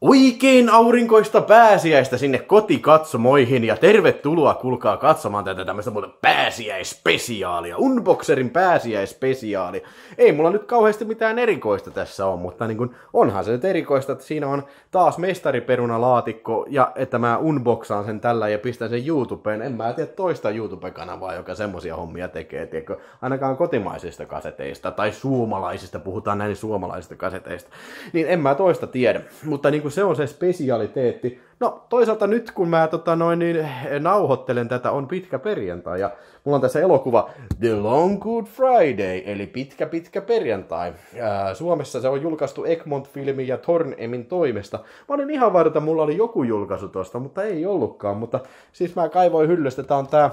Oikein aurinkoista pääsiäistä sinne kotikatsomoihin ja tervetuloa kulkaa katsomaan tätä tämmöistä muuten pääsiäispesiaalia, Unboxerin pääsiäispesiaali. Ei mulla nyt kauheasti mitään erikoista tässä on, mutta niin kun, onhan se nyt erikoista, että siinä on taas mestariperunalaatikko ja että mä unboxaan sen tällä ja pistän sen YouTubeen. En mä tiedä toista YouTube-kanavaa, joka semmosia hommia tekee, tiedätkö? Ainakaan kotimaisista kaseteista tai suomalaisista, puhutaan näin suomalaisista kaseteista. Niin en mä toista tiedä, mutta niin kun niinku se on se spesialiteetti. No toisaalta nyt kun mä tota noin, niin eh, nauhoittelen tätä, on pitkä perjantai ja mulla on tässä elokuva The Long Good Friday, eli pitkä pitkä perjantai. Ää, Suomessa se on julkaistu egmont filmi ja Tornemin toimesta. Mä olin ihan varma, että mulla oli joku julkaisu tosta, mutta ei ollutkaan. Mutta siis mä kaivoin hyllystä, tää on tää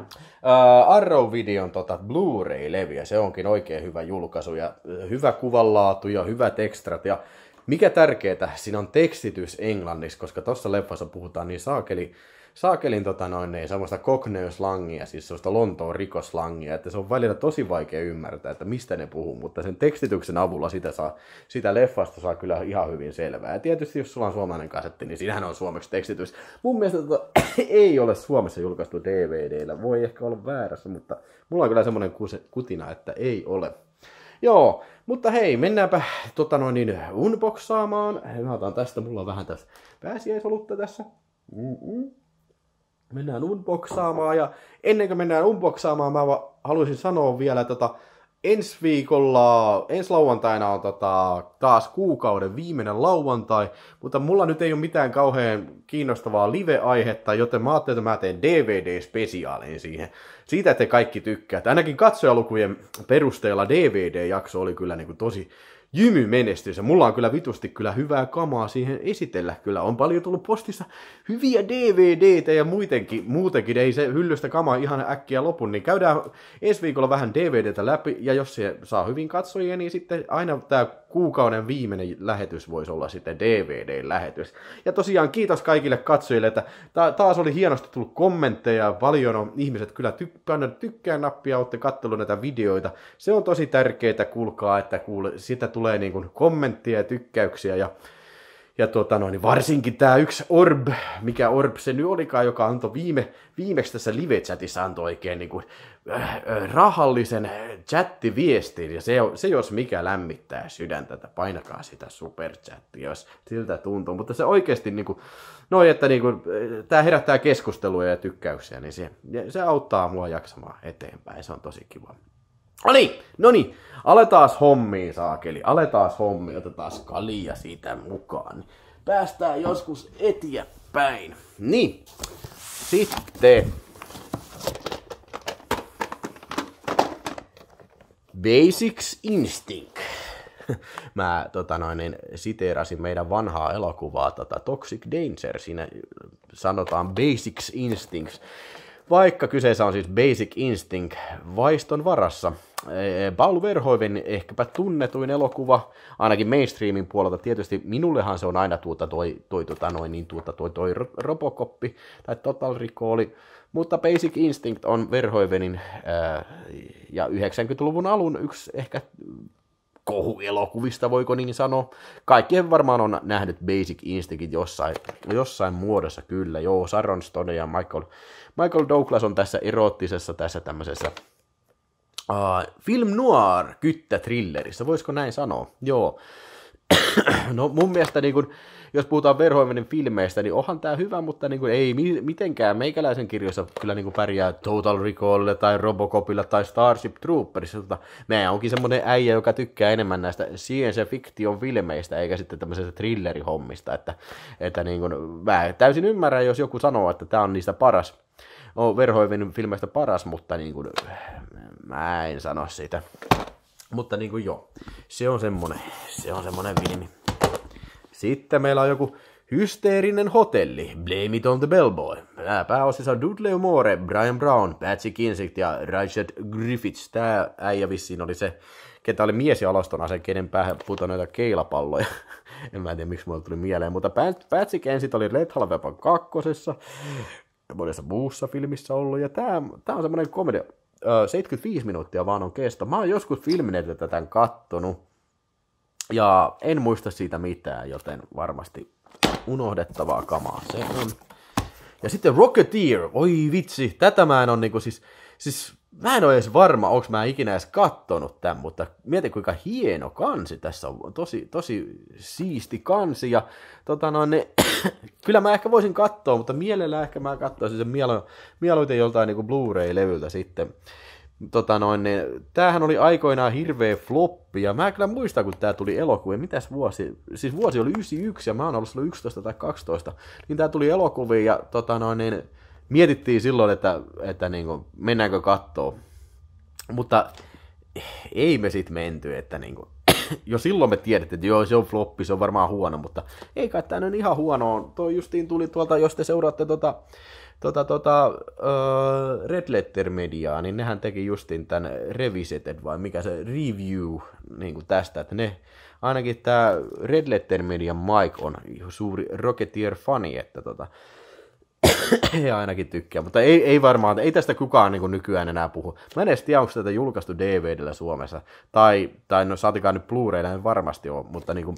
Uh, Arrow-videon tota Blu-ray-leviä, se onkin oikein hyvä julkaisu ja hyvä kuvanlaatu ja hyvät ekstrat ja mikä tärkeää, siinä on tekstitys englanniksi, koska tuossa leffassa puhutaan niin saakeli, saakelin tota noin, niin, semmoista kokneuslangia, siis semmoista Lontoon rikoslangia, että se on välillä tosi vaikea ymmärtää, että mistä ne puhuu, mutta sen tekstityksen avulla sitä, saa, sitä leffasta saa kyllä ihan hyvin selvää. Ja tietysti jos sulla on suomalainen kasetti, niin siinähän on suomeksi tekstitys. Mun mielestä tota, ei ole Suomessa julkaistu DVDllä, voi ehkä olla väärässä, mutta mulla on kyllä semmoinen kutina, että ei ole. Joo, mutta hei, mennäänpä tota noin, niin, unboxaamaan. Mä otan tästä, mulla on vähän tässä pääsiäisolutta tässä. Mm-mm. Mennään unboxaamaan ja ennen kuin mennään unboxaamaan, mä haluaisin sanoa vielä tota, ensi viikolla, ensi lauantaina on tota, taas kuukauden viimeinen lauantai, mutta mulla nyt ei ole mitään kauhean kiinnostavaa live-aihetta, joten mä ajattelin, että mä teen DVD-spesiaalin siihen. Siitä te kaikki tykkäätte. Ainakin katsojalukujen perusteella DVD-jakso oli kyllä niin kuin tosi Jymy menestys ja Mulla on kyllä vitusti kyllä hyvää kamaa siihen esitellä. Kyllä on paljon tullut postissa hyviä DVDtä ja muutenkin, muutenkin ei se hyllystä kamaa ihan äkkiä lopu, niin käydään ensi viikolla vähän DVDtä läpi ja jos se saa hyvin katsojia, niin sitten aina tämä kuukauden viimeinen lähetys voisi olla sitten DVD-lähetys. Ja tosiaan kiitos kaikille katsojille, että taas oli hienosti tullut kommentteja, paljon on ihmiset kyllä tykkään, tykkään nappia, olette katsellut näitä videoita. Se on tosi tärkeää, kuulkaa, että kuule, sitä tulee niin kuin kommenttia ja tykkäyksiä ja ja no, niin varsinkin tämä yksi Orb, mikä Orb se nyt olikaan, joka antoi viime, viimeksi tässä live-chatissa antoi oikein niin kuin, äh, äh, rahallisen chattiviestin, ja se, se jos mikä lämmittää sydäntä, että painakaa sitä superchattia, jos siltä tuntuu, mutta se oikeasti niin kuin, no, että niin kuin, äh, tämä herättää keskustelua ja tykkäyksiä, niin se, se auttaa mua jaksamaan eteenpäin, se on tosi kiva. No niin, no niin. Aletaas hommia, saakeli. Aletaas hommia, otetaan kalia siitä mukaan. päästään joskus eteenpäin. Niin. Sitten. Basics Instinct. Mä tota noin, niin siteerasin meidän vanhaa elokuvaa tota Toxic Danger. Siinä sanotaan Basics Instincts. Vaikka kyseessä on siis Basic Instinct vaiston varassa – Eh, eh, Paul Verhoeven ehkäpä tunnetuin elokuva, ainakin mainstreamin puolelta. Tietysti minullehan se on aina tuota toi, toi, tuota noin, niin tuota toi, toi Robocoppi tai Total Recall, mutta Basic Instinct on Verhoivenin eh, ja 90-luvun alun yksi ehkä kohuelokuvista, voiko niin sanoa. Kaikkien varmaan on nähnyt Basic Instinctin jossain, jossain muodossa, kyllä. Joo, Saron Stone ja Michael, Michael Douglas on tässä erottisessa, tässä tämmöisessä Uh, film noir thrillerissä, voisiko näin sanoa? Joo. no mun mielestä niin kun, jos puhutaan Verhoivenin filmeistä, niin onhan tämä hyvä, mutta niin kun, ei mitenkään meikäläisen kirjoissa kyllä niin pärjää Total Recallilla tai Robocopilla tai Starship Trooperissa. Tota, mä onkin semmoinen äijä, joka tykkää enemmän näistä science fiction filmeistä eikä sitten tämmöisestä thrillerihommista. Että, että niin kun, mä täysin ymmärrän, jos joku sanoo, että tämä on niistä paras on Verhoeven filmeistä paras, mutta niin kuin, mä en sano sitä. Mutta niin kuin joo, se on semmonen, se on semmonen filmi. Sitten meillä on joku Hysteerinen hotelli, Blame it on the bellboy. Pääosissa Dudley Moore, Brian Brown, Patsy Kinsick ja Richard Griffiths. Tää äijä vissiin oli se, ketä oli mies alastona se kenen päähän putoi noita keilapalloja. en mä tiedä, miksi mulle tuli mieleen, mutta Patsy Kinsick oli Red Halvepan kakkosessa monessa muussa filmissä ollut, ja tämä, tämä on semmoinen komedia, 75 minuuttia vaan on kesto. Mä oon joskus tätä tämän kattonut, ja en muista siitä mitään, joten varmasti unohdettavaa kamaa se on. Ja sitten Rocketeer, oi vitsi, tätä mä en on niinku siis, siis Mä en ole edes varma, onko mä ikinä edes kattonut tämän, mutta mietin kuinka hieno kansi tässä on. Tosi, tosi siisti kansi ja tota no, ne, kyllä mä ehkä voisin katsoa, mutta mielellään ehkä mä katsoisin sen mielu, mieluiten joltain niin Blu-ray-levyltä sitten. Tota noin, niin, tämähän oli aikoinaan hirveä floppi, ja mä kyllä muistan, kun tämä tuli elokuviin, mitäs vuosi, siis vuosi oli 91, ja mä oon ollut silloin 11 tai 12, niin tämä tuli elokuviin, ja tota noin, niin, mietittiin silloin, että, että niin kuin, mennäänkö kattoon. Mutta ei me sitten menty, että niin kuin, jo silloin me tiedettiin, että joo, se on floppi, se on varmaan huono, mutta ei kai tämä nyt ihan huono on. Toi justiin tuli tuolta, jos te seuraatte tota, tota, tota, uh, Red Letter Mediaa, niin nehän teki justiin tämän Revisited, vai mikä se review niin kuin tästä, että ne, ainakin tämä Red Letter Media Mike on suuri Rocketeer-fani, että tota, he ainakin tykkää, mutta ei, ei varmaan, ei tästä kukaan niin nykyään enää puhu. Mä en edes tiedä, onko tätä julkaistu DVDllä Suomessa, tai, tai no saatikaan nyt Blu-rayllä, en varmasti on, mutta niin kuin,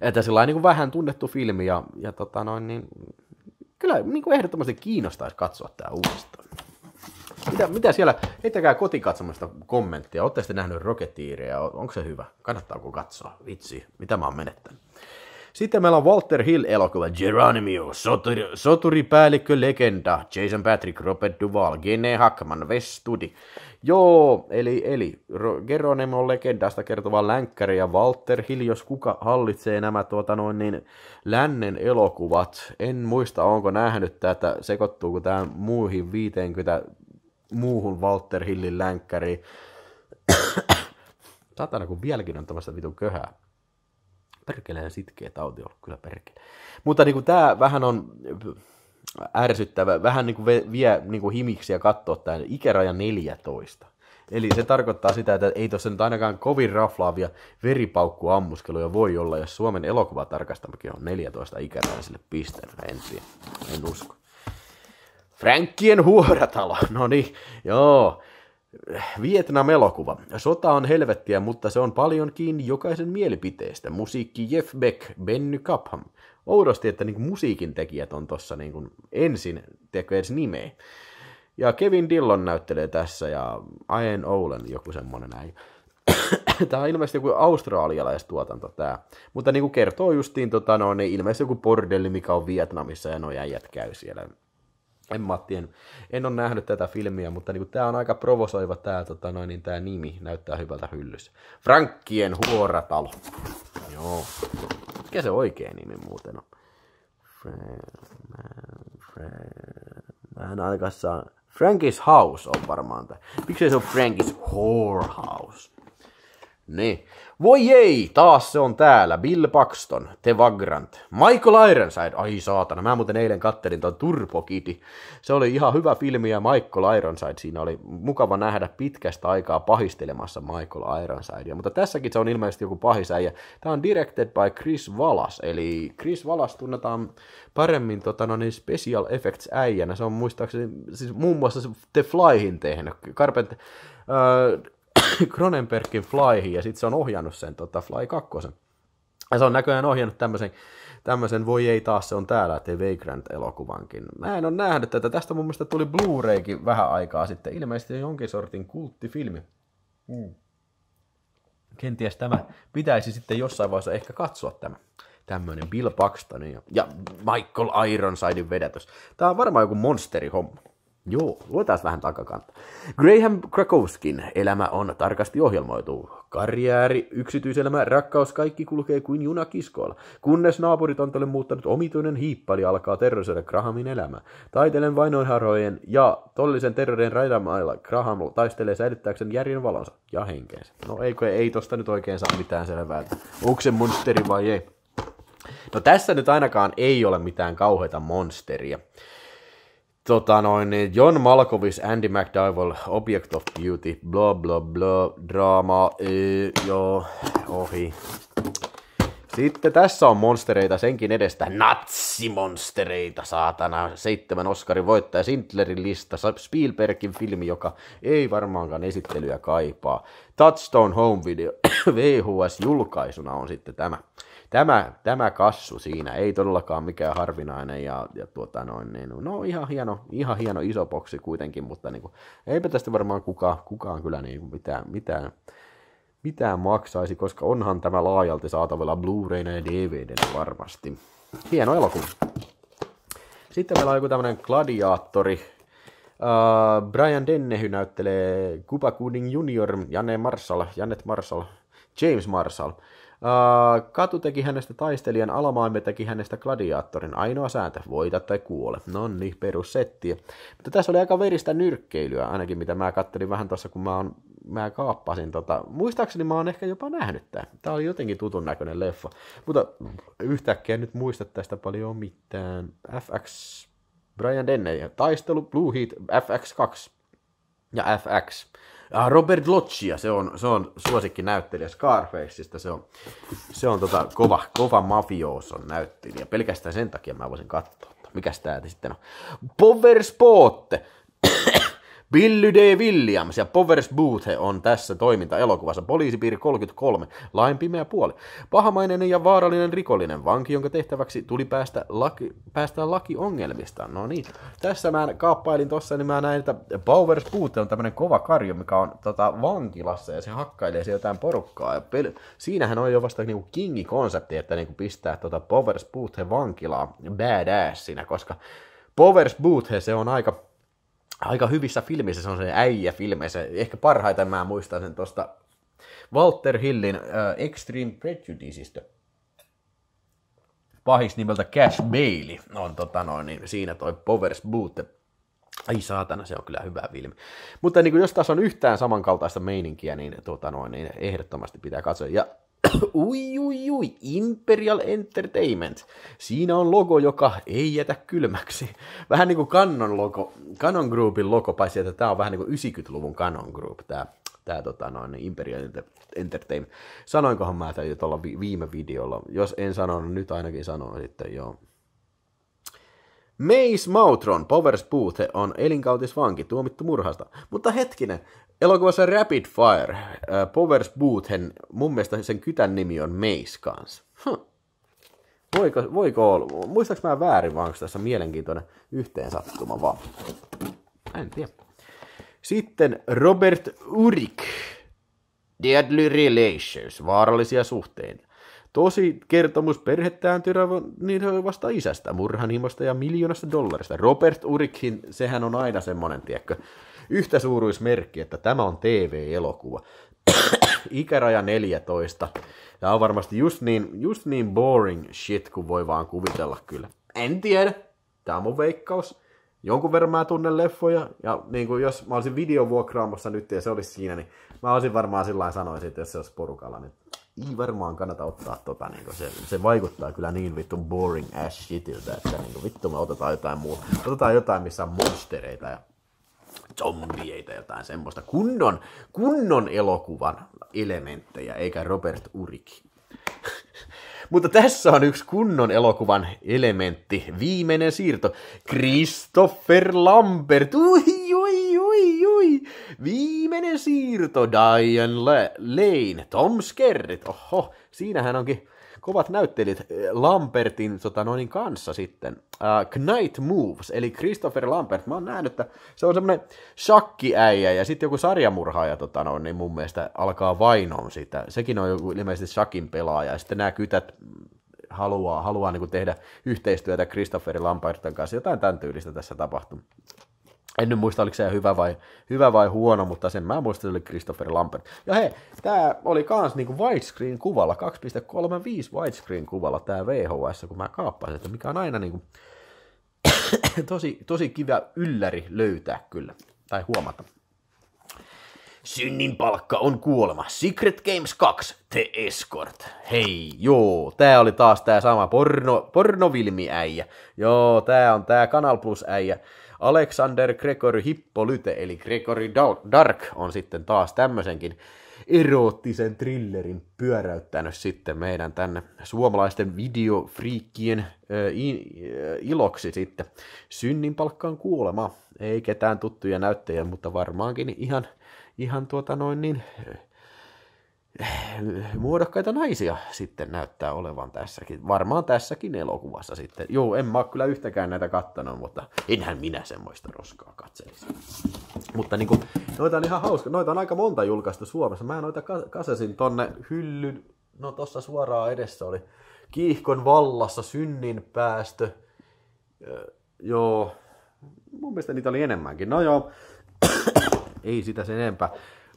että sillä on niin vähän tunnettu filmi, ja, ja tota noin, niin, kyllä niin kuin ehdottomasti kiinnostaisi katsoa tämä uudestaan. Mitä, mitä siellä, heittäkää kotikatsomasta kommenttia, ootteko te nähnyt Rocketeeria, onko se hyvä, kannattaako katsoa, vitsi, mitä mä oon menettänyt. Sitten meillä on Walter Hill-elokuva Geronimo, soturi, soturipäällikkö legenda, Jason Patrick, Robert Duvall, Gene Hackman, Wes Studi. Joo, eli, eli Geronimo legendasta kertova länkkäri ja Walter Hill, jos kuka hallitsee nämä tuota noin niin lännen elokuvat. En muista, onko nähnyt tätä, sekoittuuko tämä muihin 50 muuhun Walter Hillin länkkäriin. Satana, kun vieläkin on tämmöistä vitun köhää perkeleen sitkeä tauti ollut, kyllä perkele. Mutta niin kuin tämä vähän on äh, ärsyttävä, vähän niin kuin vie niin kuin ja katsoa tämän ikäraja 14. Eli se tarkoittaa sitä, että ei tuossa nyt ainakaan kovin raflaavia veripaukkuammuskeluja voi olla, jos Suomen elokuvatarkastamakin on 14 ikäraja sille pisteellä. En en usko. Fränkkien huoratalo, no niin, joo. Vietnam-elokuva. Sota on helvettiä, mutta se on paljon kiinni jokaisen mielipiteestä. Musiikki Jeff Beck, Benny Capham. Oudosti, että niin musiikin tekijät on tuossa niin ensin, tiedätkö edes nimeä. Ja Kevin Dillon näyttelee tässä ja Ian Olen joku semmonen näin. tämä on ilmeisesti joku australialaistuotanto tämä. Mutta niin kuin kertoo justiin, tota, no, niin ilmeisesti joku bordelli, mikä on Vietnamissa ja noja käy siellä en mä tien. en ole nähnyt tätä filmiä, mutta niin tämä on aika provosoiva tämä tota, niin nimi, näyttää hyvältä hyllyssä. Frankkien huoratalo. Joo. Mikä se oikea nimi muuten on? Vähän aikassa Frankie's House on varmaan tämä. Miksi se on Frankie's Whorehouse? Niin. Voi ei, taas se on täällä. Bill Paxton, The Vagrant, Michael Ironside. Ai saatana, mä muuten eilen kattelin ton Turbo Kitty. Se oli ihan hyvä filmi ja Michael Ironside siinä oli mukava nähdä pitkästä aikaa pahistelemassa Michael Ironsidea. Mutta tässäkin se on ilmeisesti joku pahisäijä. Tämä on directed by Chris Wallace, eli Chris Wallace tunnetaan paremmin tota, no niin special effects äijänä. Se on muistaakseni siis muun muassa The Flyhin tehnyt. Carpenter, äh, Cronenbergin Flyhin ja sitten se on ohjannut sen tota, Fly 2. Ja se on näköjään ohjannut tämmöisen, tämmöisen voi ei taas se on täällä, The Vagrant-elokuvankin. Mä en ole nähnyt tätä. Tästä mun mielestä tuli Blu-raykin vähän aikaa sitten. Ilmeisesti jonkin sortin kulttifilmi. Mm. Kenties tämä pitäisi sitten jossain vaiheessa ehkä katsoa tämä tämmöinen Bill Paxtonin ja, ja Michael Ironsidein vedätys. Tämä on varmaan joku monsterihomma. Joo, luetaan vähän takakantaa. Graham Krakowskin elämä on tarkasti ohjelmoitu. Karjääri, yksityiselämä, rakkaus, kaikki kulkee kuin juna kiskoilla. Kunnes naapuritontolle muuttanut omituinen hiippali alkaa terrorisoida Grahamin elämä. Taitelen vainoin harojen ja tollisen terrorin raidamailla Graham taistelee säilyttääkseen järjen valonsa ja henkeensä. No eikö ei tosta nyt oikein saa mitään selvää, että onko se monsteri vai ei. No tässä nyt ainakaan ei ole mitään kauheita monsteria tota noin, niin John Malkovich, Andy McDowell, Object of Beauty, bla bla bla, draama, ee, joo, ohi. Sitten tässä on monstereita senkin edestä. Natsimonstereita, saatana. Seitsemän Oscarin voittaja Sintlerin lista. Spielbergin filmi, joka ei varmaankaan esittelyä kaipaa. Touchstone Home Video VHS-julkaisuna on sitten tämä tämä, tämä kassu siinä ei todellakaan mikään harvinainen ja, ja tuota noin, niin, no, no ihan hieno, ihan hieno iso boksi kuitenkin, mutta niin kuin, eipä tästä varmaan kukaan, kukaan kyllä niin kuin mitään, mitään, mitään maksaisi, koska onhan tämä laajalti saatavilla Blu-rayna ja dvd varmasti. Hieno elokuva. Sitten meillä on joku tämmöinen gladiaattori, Uh, Brian Dennehy näyttelee Cuba Gooding Jr., Janne Marshall, Janet Marshall, James Marshall. Katu teki hänestä taistelijan, alamaamme teki hänestä gladiaattorin. Ainoa sääntö, voita tai kuole. No niin, perussettiä. Mutta tässä oli aika veristä nyrkkeilyä, ainakin mitä mä kattelin vähän tuossa, kun mä, on, mä kaappasin. Tota, muistaakseni mä oon ehkä jopa nähnyt tämän. Tämä oli jotenkin tutun näköinen leffa. Mutta yhtäkkiä nyt muista tästä paljon mitään. FX Brian Denney, taistelu, Blue Heat, FX2 ja FX. Ah, Robert Loggia, se on, se on näyttelijä Scarfaceista, se on, se on tota, kova, kova mafioson näyttelijä. Pelkästään sen takia mä voisin katsoa. Mikäs tää sitten on? Power Spot. Billy D. Williams ja Powers Boothe on tässä toiminta-elokuvassa Poliisipiiri 33, lain pimeä puoli. Pahamainen ja vaarallinen rikollinen vanki, jonka tehtäväksi tuli päästä laki, päästään lakiongelmista. No niin, tässä mä kaappailin tossa, niin mä näin, että Powers Boothe on tämmönen kova karjo, mikä on tota, vankilassa ja se hakkailee sieltä jotain porukkaa. Ja pel- Siinähän on jo vasta niinku kingi-konsepti, että niinku pistää tota Powers Boothe vankilaa badassina, koska Powers Boothe se on aika aika hyvissä filmissä, se on se äijä filmeissä. Ehkä parhaita mä muistan sen tuosta Walter Hillin uh, Extreme Prejudiceista. Pahis nimeltä Cash Bailey on tota noin, niin siinä toi Powers Boot. Ai saatana, se on kyllä hyvä filmi. Mutta niin kuin, jos taas on yhtään samankaltaista meininkiä, niin, tota noin, niin ehdottomasti pitää katsoa. Ja ui, ui, ui, Imperial Entertainment. Siinä on logo, joka ei jätä kylmäksi. Vähän niin kuin Canon logo, Canon Groupin logo, paitsi että tämä on vähän niin kuin 90-luvun Canon Group, tämä, tämä tota noin, Imperial Entertainment. Sanoinkohan mä tämän jo tuolla viime videolla? Jos en sanonut, nyt ainakin sanoin sitten, joo. Mace Mautron, Powers Booth, on elinkautisvanki, tuomittu murhasta. Mutta hetkinen, Elokuvassa Rapid Fire, äh, Powers Boothen, mun mielestä sen kytän nimi on Mace kanssa. Huh. Voiko, voiko olla? Muistaaks mä väärin, vaan onko tässä mielenkiintoinen yhteen sattuma vaan? En tiedä. Sitten Robert Urik. Deadly Relations, vaarallisia suhteita. Tosi kertomus perhettään niin vasta isästä, murhanhimosta ja miljoonasta dollarista. Robert Urikin, sehän on aina semmonen, tiedätkö, yhtä suuruismerkki, että tämä on TV-elokuva. Ikäraja 14. Tämä on varmasti just niin, just niin boring shit, kuin voi vaan kuvitella kyllä. En tiedä. Tämä on mun veikkaus. Jonkun verran mä tunnen leffoja, ja niin kuin jos mä olisin videovuokraamassa nyt ja se olisi siinä, niin mä olisin varmaan sillä sanoisin, että jos se olisi porukalla, niin ei varmaan kannata ottaa tota, niin kuin se, se vaikuttaa kyllä niin vittu boring ass shitiltä, että niin kuin, vittu me otetaan jotain muuta. Otetaan jotain, missä on monstereita ja zombieita, jotain semmoista kunnon, kunnon elokuvan elementtejä, eikä Robert Urikin. Mutta tässä on yksi kunnon elokuvan elementti, viimeinen siirto. Christopher Lambert, ui, ui, ui, ui. Viimeinen siirto, Diane Lane, Tom Skerritt, oho, siinähän onkin kovat näyttelijät eh, Lambertin tota, noin niin, kanssa sitten. Uh, Knight Moves, eli Christopher Lambert. Mä oon nähnyt, että se on semmoinen shakkiäijä ja sitten joku sarjamurhaaja tota, noin, niin mun mielestä alkaa vainoon sitä. Sekin on joku ilmeisesti shakin pelaaja ja sitten nämä kytät haluaa, haluaa niin tehdä yhteistyötä Christopher Lambertin kanssa. Jotain tämän tyylistä tässä tapahtuu. En nyt muista, oliko se hyvä vai, hyvä vai huono, mutta sen mä muistan, se oli Christopher Lambert. Ja hei, tämä oli kans niinku widescreen-kuvalla, 2.35 widescreen-kuvalla tämä VHS, kun mä kaappasin, että mikä on aina niinku, tosi, tosi kiva ylläri löytää kyllä, tai huomata. Synnin palkka on kuolema. Secret Games 2, The Escort. Hei, joo, tää oli taas tää sama porno, pornovilmiäijä. Joo, tää on tää kanal Plus äijä Alexander Gregory Hippolyte, eli Gregory Dark, on sitten taas tämmöisenkin eroottisen trillerin pyöräyttänyt sitten meidän tänne suomalaisten videofriikkien iloksi sitten synnin palkkaan kuulema. Ei ketään tuttuja näyttäjiä, mutta varmaankin ihan, ihan tuota noin niin muodokkaita naisia sitten näyttää olevan tässäkin. Varmaan tässäkin elokuvassa sitten. Joo, en mä kyllä yhtäkään näitä kattanut, mutta enhän minä semmoista roskaa katselisi. Mutta niin kuin, noita on ihan hauska. Noita on aika monta julkaistu Suomessa. Mä noita kasesin tonne hyllyn, no tossa suoraan edessä oli Kiihkon vallassa, synnin päästö. Joo, mun mielestä niitä oli enemmänkin. No joo, ei sitä sen enempää.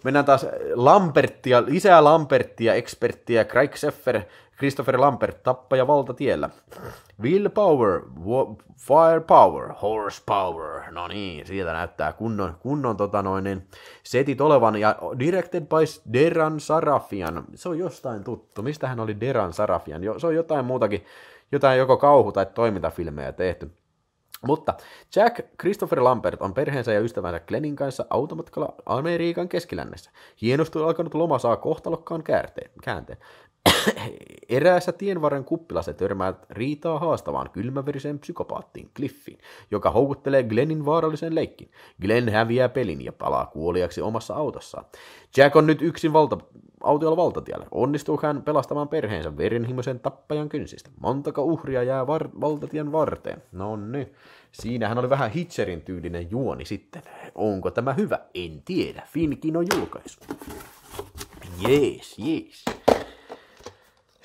Mennään taas Lamperttia, lisää Lamperttia, eksperttiä, Craig Seffer, Christopher Lampert, tappaja valtatiellä. power, wo- horse horsepower, no niin, siitä näyttää kunnon, kunnon tota noin, niin setit olevan, ja directed by Deran Sarafian, se on jostain tuttu, mistä hän oli Deran Sarafian, jo, se on jotain muutakin, jotain joko kauhu- tai toimintafilmejä tehty. Mutta Jack Christopher Lambert on perheensä ja ystävänsä Glennin kanssa automatkalla Amerikan keskilännessä. Hienosti alkanut loma saa kohtalokkaan käänteen. käänteen. Eräässä tienvarren kuppilassa törmää riitaa haastavaan kylmäveriseen psykopaattiin Cliffin, joka houkuttelee Glennin vaarallisen leikkiin. Glenn häviää pelin ja palaa kuoliaksi omassa autossaan. Jack on nyt yksin valta, autiolla valtatiellä. Onnistuu hän pelastamaan perheensä verinhimoisen tappajan kynsistä. Montako uhria jää var- valtatien varteen? No niin. Siinähän oli vähän Hitcherin tyylinen juoni sitten. Onko tämä hyvä? En tiedä. Finkin on julkaisu. Jees, jees.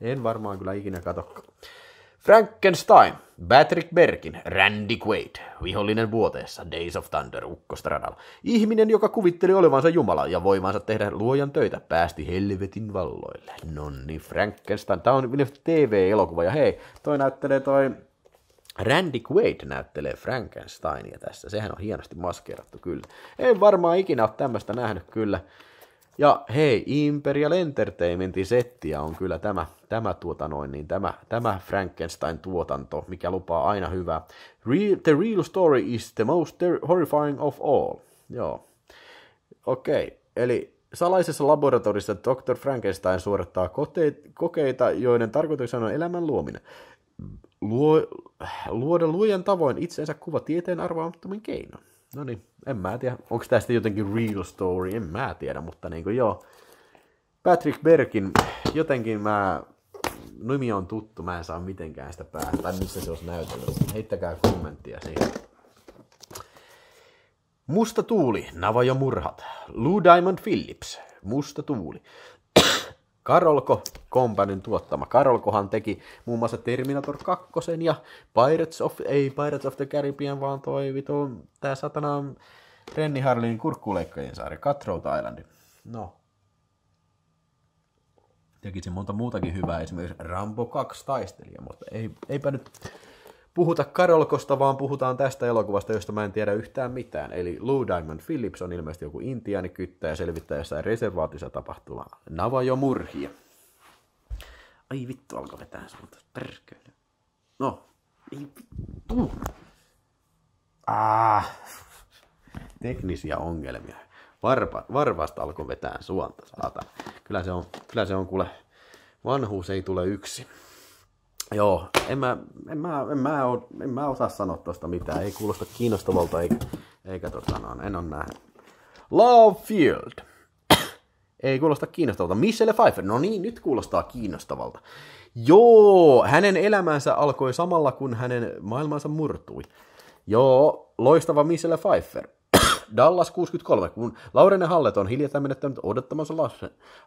En varmaan kyllä ikinä kato. Frankenstein, Patrick Berkin, Randy Quaid, vihollinen vuoteessa, Days of Thunder, ukkostradalla. Ihminen, joka kuvitteli olevansa Jumala ja voimansa tehdä luojan töitä, päästi helvetin valloille. Nonni, Frankenstein, tää on TV-elokuva ja hei, toi näyttelee toi Randy Quaid näyttelee Frankensteinia tässä, sehän on hienosti maskeerattu kyllä. En varmaan ikinä ole tämmöistä nähnyt kyllä. Ja hei, Imperial Entertainmentin settiä on kyllä tämä, tämä, tuota noin, niin tämä, tämä Frankenstein-tuotanto, mikä lupaa aina hyvää. Real, the real story is the most horrifying of all. Joo. Okei, okay. eli salaisessa laboratorissa Dr. Frankenstein suorittaa kokeita, joiden tarkoituksena on elämän luominen. Luo, luoda luojan tavoin itsensä kuva tieteen arvaamattomin keinon. No niin, en mä tiedä. Onko tästä jotenkin real story, en mä tiedä, mutta niin kuin joo. Patrick Berkin, jotenkin mä, nimi on tuttu, mä en saa mitenkään sitä päästä, tai missä se olisi näytellyt. Heittäkää kommenttia siihen. Musta tuuli, Navajo murhat. Lou Diamond Phillips, musta tuuli. Karolko Companyn tuottama. Karolkohan teki muun muassa Terminator 2 ja Pirates of, ei Pirates of the Caribbean, vaan toi vitu, tää satana Renni Harlinin kurkkuleikkojen saari, Cutthroat Island. No. Teki monta muutakin hyvää, esimerkiksi Rambo 2 taistelija, mutta ei, eipä nyt puhuta Karolkosta, vaan puhutaan tästä elokuvasta, josta mä en tiedä yhtään mitään. Eli Lou Diamond Phillips on ilmeisesti joku intiaani ja selvittää jossain reservaatissa tapahtuvaa Navajo-murhia. Ai vittu, alkoi vetää suunta. Perkele. No, ei vittu. Ah. Teknisiä ongelmia. Varpa, varvasta alkoi vetää suonta, saatana. Kyllä se on, kyllä se on kuule, vanhuus ei tule yksi. Joo, en mä, en mä, en mä, en mä osaa sanoa tuosta mitään. Ei kuulosta kiinnostavalta, eikä, eikä tota, noin, en ole nähnyt. Love Field. Ei kuulosta kiinnostavalta. Michelle Pfeiffer, no niin, nyt kuulostaa kiinnostavalta. Joo, hänen elämänsä alkoi samalla, kun hänen maailmansa murtui. Joo, loistava Michelle Pfeiffer. Dallas 63, kun Laurene Hallet on hiljattain menettänyt odottamansa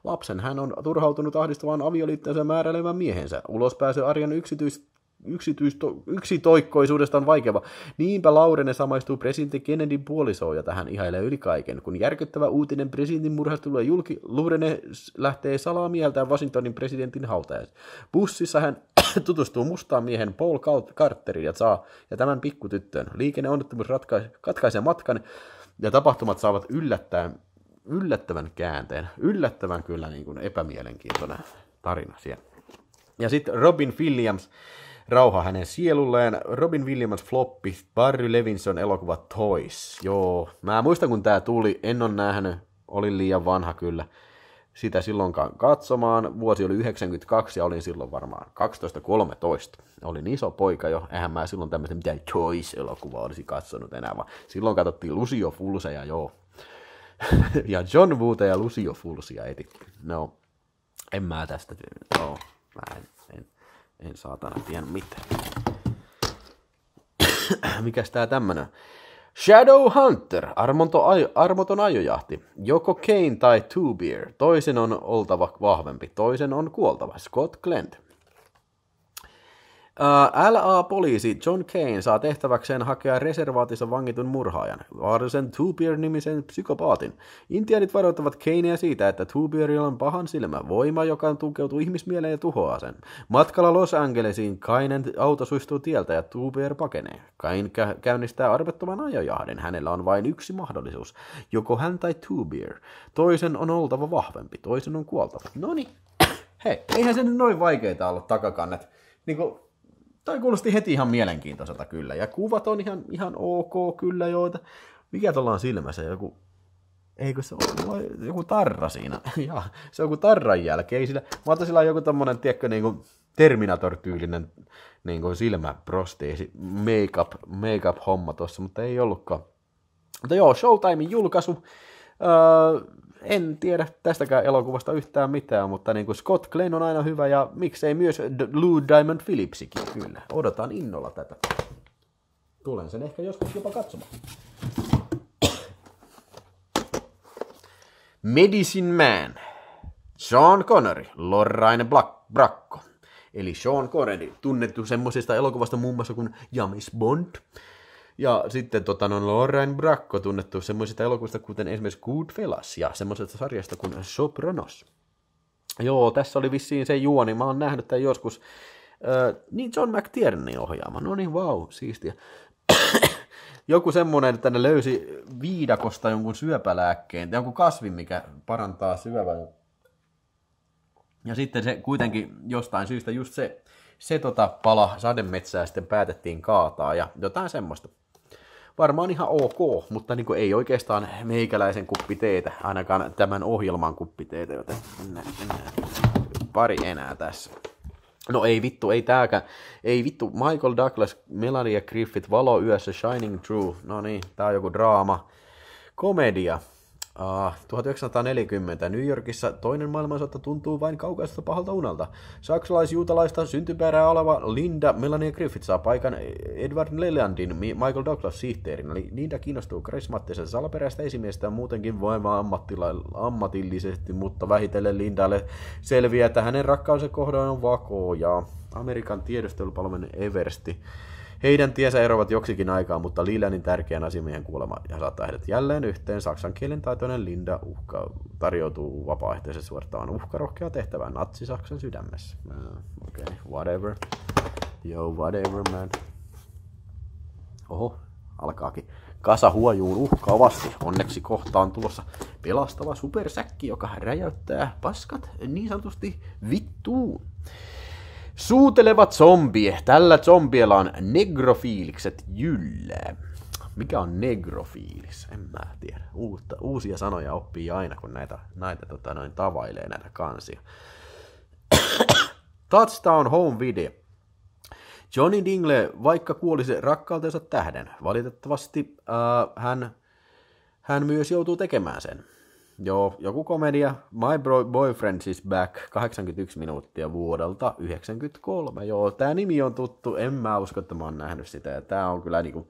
lapsen. Hän on turhautunut ahdistavaan avioliittonsa määräilemään miehensä. pääsee arjen yksityis yksityisto, yksitoikkoisuudesta on vaikeava. Niinpä Laurene samaistuu presidentti Kennedyn puolisoon ja tähän ihailee yli kaiken. Kun järkyttävä uutinen presidentin murhasta tulee julki, Laurene lähtee salaa mieltään Washingtonin presidentin hautajais. Bussissa hän tutustuu mustaan miehen Paul Carterin ja saa ja tämän pikkutyttön. Liikenneonnettomuus ratkaisee katkaisee matkan ja tapahtumat saavat yllättäen, yllättävän käänteen. Yllättävän kyllä niin kuin epämielenkiintoinen tarina siellä. Ja sitten Robin Williams, rauha hänen sielulleen. Robin Williams floppi, Barry Levinson elokuva Toys. Joo, mä muistan kun tää tuli, en on nähnyt, olin liian vanha kyllä sitä silloinkaan katsomaan. Vuosi oli 92 ja olin silloin varmaan 12-13. Olin iso poika jo, eihän mä silloin tämmöistä mitään Joyce-elokuvaa olisi katsonut enää, vaan silloin katsottiin Lucio ja joo. ja John Woota ja Lucio Fulsia eti. No, en mä tästä, no, mä en, en, en saatana tiedä mitään. Mikäs tää tämmönen? Shadow Hunter armonto, armoton ajojahti. Joko Kane tai Two Beer. Toisen on oltava vahvempi, toisen on kuoltava. Scott Glent. Uh, LA-poliisi John Kane saa tehtäväkseen hakea reservaatissa vangitun murhaajan, vaarallisen Tubier-nimisen psykopaatin. Intianit varoittavat Kanea siitä, että Tubierilla on pahan silmä, voima, joka tukeutuu ihmismieleen ja tuhoaa sen. Matkalla Los Angelesiin Kainen auto suistuu tieltä ja Tubier pakenee. Kain kä- käynnistää arvettoman ajojahdin, hänellä on vain yksi mahdollisuus, joko hän tai Tubier. Toisen on oltava vahvempi, toisen on kuoltava. Noni, niin, hei, eihän se nyt noin vaikeita olla takakannet. Niin kuin Tämä kuulosti heti ihan mielenkiintoiselta kyllä. Ja kuvat on ihan, ihan ok kyllä joita. Mikä tuolla on silmässä? Joku Eikö se ole joku tarra siinä? ja, se on joku tarran jälkeen. sillä, mä otan sillä joku tommonen, tiedätkö, niin kuin Terminator-tyylinen niin kuin silmäprosteesi, make-up, make-up homma tuossa, mutta ei ollutkaan. Mutta joo, Showtimein julkaisu. Öö, en tiedä tästäkään elokuvasta yhtään mitään, mutta niin kuin Scott Glenn on aina hyvä ja miksei myös Lou Diamond Phillipsikin kyllä. Odotan innolla tätä. Tulen sen ehkä joskus jopa katsomaan. Medicine Man. Sean Connery, Lorraine Black, Bracco. Eli Sean Connery, tunnettu semmoisesta elokuvasta muun muassa kuin James Bond – ja sitten tota, on Lorraine Bracco tunnettu semmoisista elokuvista, kuten esimerkiksi Goodfellas ja semmoisesta sarjasta kuin Sopranos. Joo, tässä oli vissiin se juoni. Mä oon nähnyt tämän joskus. Äh, niin John McTiernan ohjaama. No niin, vau, wow, siistiä. Joku semmoinen, että ne löysi viidakosta jonkun syöpälääkkeen, jonkun kasvin, mikä parantaa syövän. Ja sitten se kuitenkin jostain syystä just se, se tota pala sademetsää sitten päätettiin kaataa ja jotain semmoista varmaan ihan ok, mutta niin kuin ei oikeastaan meikäläisen kuppiteitä, ainakaan tämän ohjelman kuppiteitä, joten mennään, mennään. pari enää tässä. No ei vittu, ei tääkään. Ei vittu, Michael Douglas, Melania Griffith, Valo yössä, Shining True. No niin, tää on joku draama. Komedia. 1940 ah, New Yorkissa toinen maailmansota tuntuu vain kaukaiselta pahalta unelta. Saksalaisjuutalaista syntyperää oleva Linda Melania Griffith saa paikan Edward Lelandin Michael Douglas sihteerin. Eli Linda kiinnostuu karismaattisen salaperäistä esimiestä muutenkin voimaa ammatillisesti, mutta vähitellen Lindalle selviää, että hänen rakkausen kohdaan on vakoja. Amerikan tiedustelupalvelun Eversti heidän tiensä eroavat joksikin aikaa, mutta Lilianin tärkeän asimien kuolema ja saattaa jälleen yhteen. Saksan kielen taitoinen Linda uhka, tarjoutuu vapaaehtoisesti suorittamaan uhkarohkea tehtävää natsi-Saksan sydämessä. Uh, Okei, okay, whatever. Yo, whatever, man. Oho, alkaakin. Kasa huojuun uhkaavasti. Onneksi kohta on tulossa pelastava supersäkki, joka räjäyttää paskat niin sanotusti vittuun. Suutelevat zombie. Tällä zombiella on negrofiilikset jyllää. Mikä on negrofiilis? En mä tiedä. Uutta, uusia sanoja oppii aina, kun näitä, näitä tota, noin tavailee näitä kansia. Touchdown home video. Johnny Dingle, vaikka kuolisi rakkautensa tähden, valitettavasti äh, hän, hän myös joutuu tekemään sen. Joo, joku komedia. My Bro- Boyfriend is Back, 81 minuuttia vuodelta 93. Joo, tämä nimi on tuttu, en mä usko, että mä oon nähnyt sitä. Ja tää on kyllä niinku,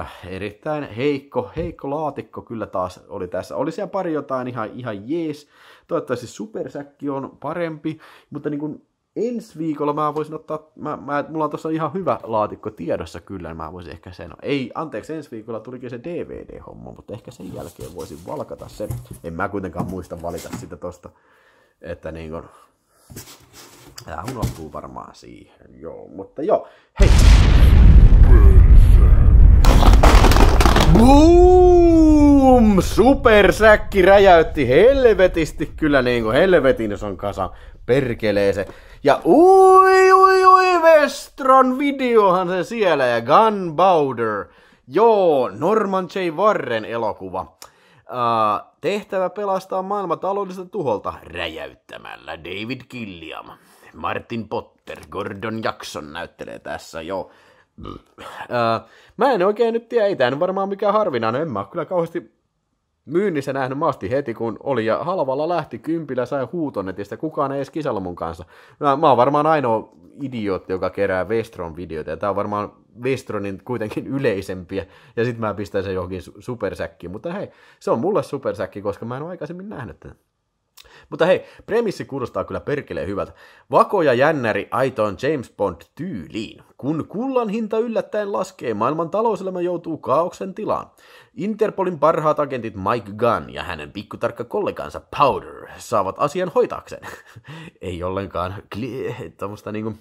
äh, erittäin heikko, heikko laatikko kyllä taas oli tässä. Oli siellä pari jotain ihan, ihan jees. Toivottavasti supersäkki on parempi, mutta niin kuin ensi viikolla mä voisin ottaa, mä, mä, mulla on tuossa ihan hyvä laatikko tiedossa kyllä, niin mä voisin ehkä sen, ei, anteeksi, ensi viikolla tulikin se DVD-homma, mutta ehkä sen jälkeen voisin valkata sen. En mä kuitenkaan muista valita sitä tosta, että niin kun, tää unohtuu varmaan siihen, joo, mutta joo, hei! Woo! Boom! Supersäkki räjäytti helvetisti kyllä niin kuin helvetin, jos on kasa perkeleese. Ja ui ui ui Westron videohan se siellä ja Gunpowder. Joo, Norman J. Warren elokuva. Uh, tehtävä pelastaa maailma taloudelliselta tuholta räjäyttämällä David Killiam. Martin Potter, Gordon Jackson näyttelee tässä jo mä en oikein nyt tiedä, ei tämä varmaan mikään harvinainen, en mä ole kyllä kauheasti myynnissä nähnyt maasti heti, kun oli, ja halvalla lähti, kympillä sai huutonetista, kukaan ei edes kisalla mun kanssa. Mä, mä oon varmaan ainoa idiootti, joka kerää Vestron videoita, ja tää on varmaan Westronin kuitenkin yleisempiä, ja sit mä pistän sen johonkin supersäkkiin, mutta hei, se on mulle supersäkki, koska mä en ole aikaisemmin nähnyt tätä. Mutta hei, premissi kuulostaa kyllä perkeleen hyvältä. Vako ja jännäri aitoon James Bond-tyyliin. Kun kullan hinta yllättäen laskee, maailman talouselämä joutuu kaauksen tilaan. Interpolin parhaat agentit Mike Gunn ja hänen pikkutarkka kollegansa Powder saavat asian hoitakseen. Ei ollenkaan kli- tämmöistä niinku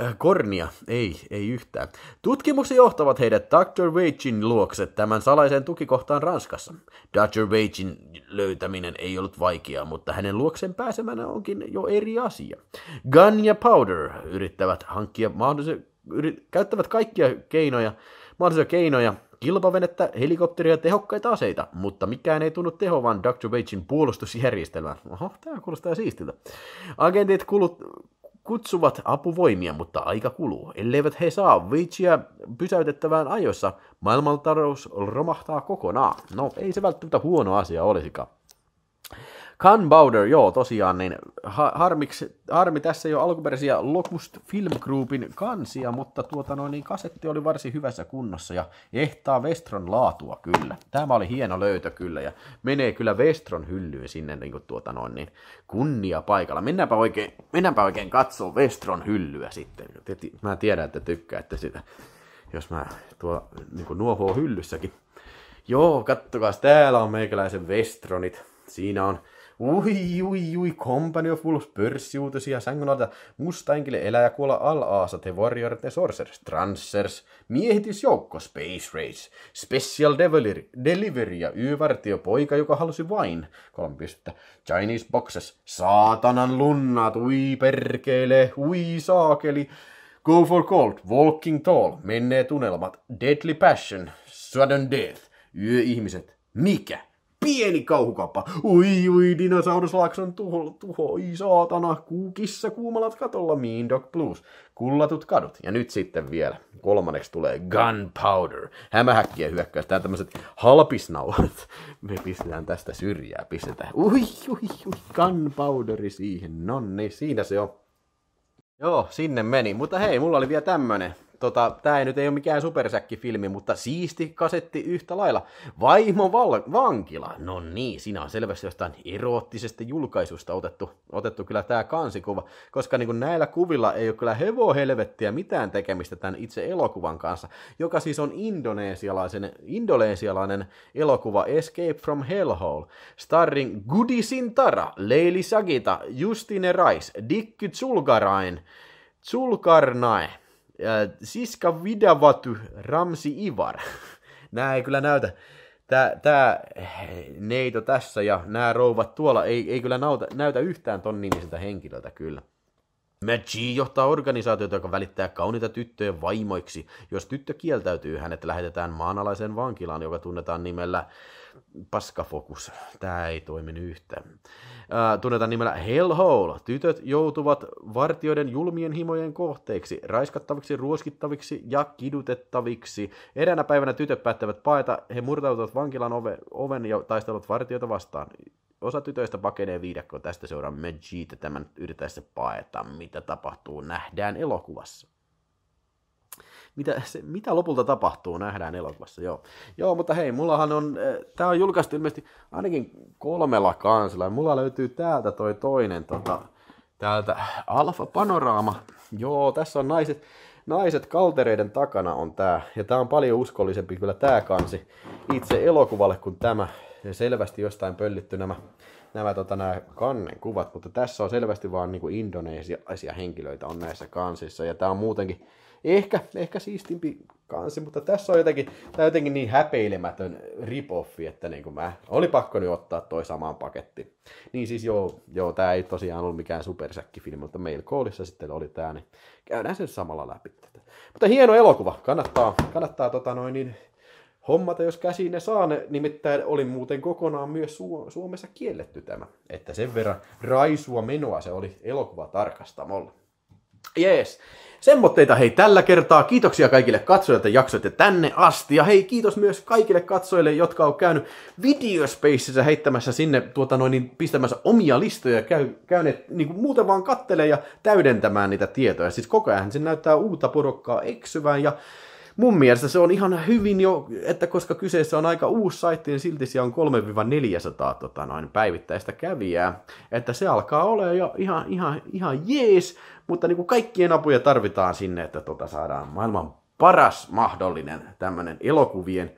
Äh, Kornia, ei, ei yhtään. Tutkimuksen johtavat heidät Dr. Weijin luokse tämän salaiseen tukikohtaan Ranskassa. Dr. Weijin löytäminen ei ollut vaikeaa, mutta hänen luokseen pääsemänä onkin jo eri asia. Gun ja Powder yrittävät hankkia mahdollisia, yrit, käyttävät kaikkia keinoja, mahdollisia keinoja, kilpavenettä, helikopteria ja tehokkaita aseita, mutta mikään ei tunnu teho, vaan Dr. Weijin puolustusjärjestelmä. Oho, tämä kuulostaa siistiltä. Agentit kulut, kutsuvat apuvoimia, mutta aika kuluu. Elleivät he saa Viitsiä pysäytettävään ajoissa, maailmantarous romahtaa kokonaan. No, ei se välttämättä huono asia olisikaan. Gunpowder, joo, tosiaan, niin ha- harmiksi, harmi tässä jo alkuperäisiä Locust Film Groupin kansia, mutta tuota noin, niin kasetti oli varsin hyvässä kunnossa ja ehtaa Vestron laatua kyllä. Tämä oli hieno löytö kyllä ja menee kyllä Vestron hyllyyn sinne niin kuin tuota noin, niin kunnia paikalla. Mennäänpä oikein, mennäänpä oikein katsoa Vestron hyllyä sitten. Mä tiedän, että tykkäätte sitä, jos mä tuo niin kuin nuohoo hyllyssäkin. Joo, kattokaa, täällä on meikäläisen Vestronit, Siinä on Ui, ui, ui, Company of Wolves, pörssiuutisia, sängynalta, musta enkeli elää ja kuolla al-aasa, The Warrior, The Sorcerers, Transers, miehitysjoukko, Space Race, Special Delivery, Delivery ja Y-vartio, poika, joka halusi vain, kolme pistettä, Chinese Boxes, saatanan lunnat, ui perkele, ui saakeli, Go for Gold, Walking Tall, Menneet unelmat, Deadly Passion, Sudden Death, Yöihmiset, mikä? pieni kauhukappa. Ui, ui, dinosauruslaakson tuho, tuho, oi saatana, kuukissa kuumalat katolla, Mean Dog Plus, Kullatut kadut. Ja nyt sitten vielä, kolmanneksi tulee Gunpowder. Hämähäkkiä hyökkäys. Tää tämmöiset halpisnauhat. Me pistetään tästä syrjää, pistetään. Ui, ui, ui, Gunpowderi siihen. Nonni, siinä se on. Joo, sinne meni. Mutta hei, mulla oli vielä tämmönen tota, tämä ei nyt ei ole mikään supersäkkifilmi, mutta siisti kasetti yhtä lailla. Vaimo val- vankila. No niin, siinä on selvästi jostain eroottisesta julkaisusta otettu, otettu kyllä tämä kansikuva, koska niin näillä kuvilla ei ole kyllä hevohelvettiä mitään tekemistä tämän itse elokuvan kanssa, joka siis on indonesialaisen, indonesialainen elokuva Escape from Hellhole, starring Gudi Sintara, Leili Sagita, Justine Rice, Dikky Zulgarain, Zulkarnain. Äh, siska Vidavatu Ramsi Ivar. Nää ei kyllä näytä. Tää, tää neito tässä ja nämä rouvat tuolla ei, ei kyllä nauta, näytä yhtään ton nimiseltä henkilöltä kyllä. Magi johtaa organisaatiota, joka välittää kauniita tyttöjä vaimoiksi. Jos tyttö kieltäytyy, hänet lähetetään maanalaiseen vankilaan, joka tunnetaan nimellä Paskafokus. Tämä ei toimi yhtä. Äh, tunnetaan nimellä Hellhole. Tytöt joutuvat vartioiden julmien himojen kohteeksi, raiskattaviksi, ruoskittaviksi ja kidutettaviksi. Eräänä päivänä tytöt päättävät paeta, he murtautuvat vankilan ove, oven ja taistelut vartijoita vastaan osa tytöistä pakenee viidakkoon. Tästä seuraamme Gitä tämän yritäessä paeta, mitä tapahtuu, nähdään elokuvassa. Mitä, se, mitä lopulta tapahtuu, nähdään elokuvassa, joo. Joo, mutta hei, mullahan on, äh, tää on julkaistu ilmeisesti ainakin kolmella kansalla, mulla löytyy täältä toi toinen, tota, täältä Alfa Panorama. Joo, tässä on naiset, naiset kaltereiden takana on tää, ja tää on paljon uskollisempi kyllä tää kansi itse elokuvalle kuin tämä selvästi jostain pöllitty nämä, nämä, tota, nämä kannen kuvat, mutta tässä on selvästi vaan niin kuin Indonesiaisia henkilöitä on näissä kansissa. Ja tämä on muutenkin ehkä, ehkä siistimpi kansi, mutta tässä on jotenkin, tämä on jotenkin niin häpeilemätön ripoffi, että niin kuin mä, oli pakko nyt ottaa toi samaan paketti. Niin siis joo, joo tämä ei tosiaan ollut mikään supersäkkifilmi, mutta meillä koolissa sitten oli tämä, niin käydään sen samalla läpi. Mutta hieno elokuva, kannattaa, kannattaa tota noin, niin hommata, jos käsiin ne saa ne. Nimittäin oli muuten kokonaan myös Suomessa kielletty tämä. Että sen verran raisua menoa se oli elokuva tarkastamolla. Jees. Semmoitteita hei tällä kertaa. Kiitoksia kaikille katsojille, että jaksoitte tänne asti. Ja hei, kiitos myös kaikille katsojille, jotka on käynyt Videospacessa heittämässä sinne, tuota noin, niin pistämässä omia listoja, käy, käyneet niin kuin muuten vaan kattelee ja täydentämään niitä tietoja. Siis koko ajan se näyttää uutta porukkaa eksyvän ja mun mielestä se on ihan hyvin jo, että koska kyseessä on aika uusi saitti, niin silti siellä on 3-400 tota noin, päivittäistä kävijää. Että se alkaa olla jo ihan, ihan, ihan jees, mutta niin kuin kaikkien apuja tarvitaan sinne, että tota saadaan maailman paras mahdollinen tämmöinen elokuvien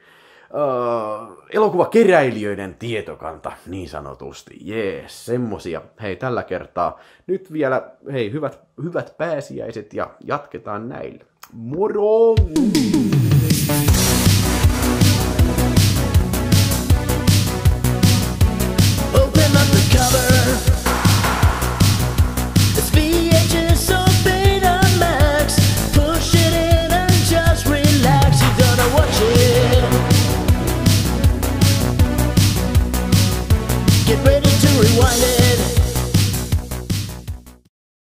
Uh, elokuvakeräilijöiden tietokanta, niin sanotusti. Jees, semmosia. Hei, tällä kertaa nyt vielä, hei, hyvät, hyvät pääsiäiset ja jatketaan näillä. ¡Morón!